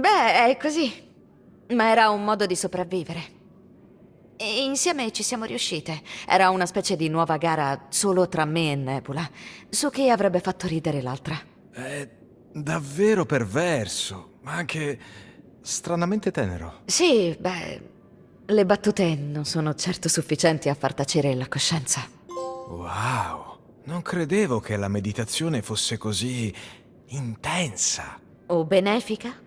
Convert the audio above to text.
Beh, è così. Ma era un modo di sopravvivere. E insieme ci siamo riuscite. Era una specie di nuova gara solo tra me e Nebula. Su chi avrebbe fatto ridere l'altra. È davvero perverso, ma anche stranamente tenero. Sì, beh, le battute non sono certo sufficienti a far tacere la coscienza. Wow, non credevo che la meditazione fosse così intensa. O benefica?